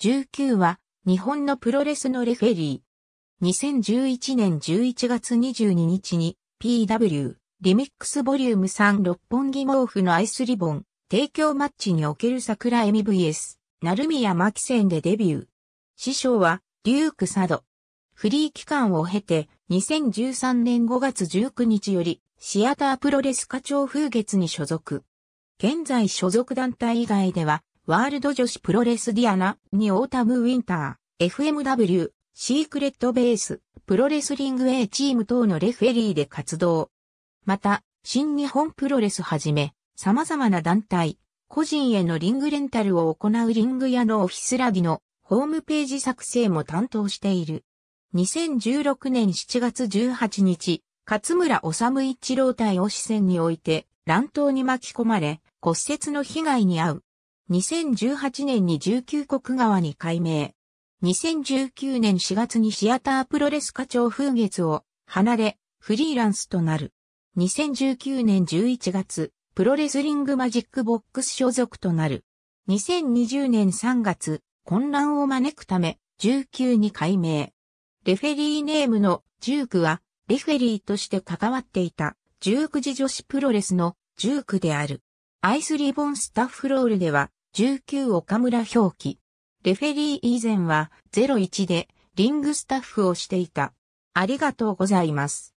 19は日本のプロレスのレフェリー。2011年11月22日に PW リミックスボリューム3六本木毛布のアイスリボン提供マッチにおける桜 MVS 鳴宮真紀戦でデビュー。師匠はリュークサド。フリー期間を経て2013年5月19日よりシアタープロレス課長風月に所属。現在所属団体以外ではワールド女子プロレスディアナ、にオータムウィンター、FMW、シークレットベース、プロレスリング A チーム等のレフェリーで活動。また、新日本プロレスはじめ、様々な団体、個人へのリングレンタルを行うリング屋のオフィスラビのホームページ作成も担当している。2016年7月18日、勝村治一郎対推し線において乱闘に巻き込まれ骨折の被害に遭う。2018年に19国側に改名。2019年4月にシアタープロレス課長風月を離れ、フリーランスとなる。2019年11月、プロレスリングマジックボックス所属となる。2020年3月、混乱を招くため、19に改名。レフェリーネームの19は、レフェリーとして関わっていた、19時女子プロレスの19である。アイスリボンスタッフロールでは、19岡村表記。レフェリー以前は01でリングスタッフをしていた。ありがとうございます。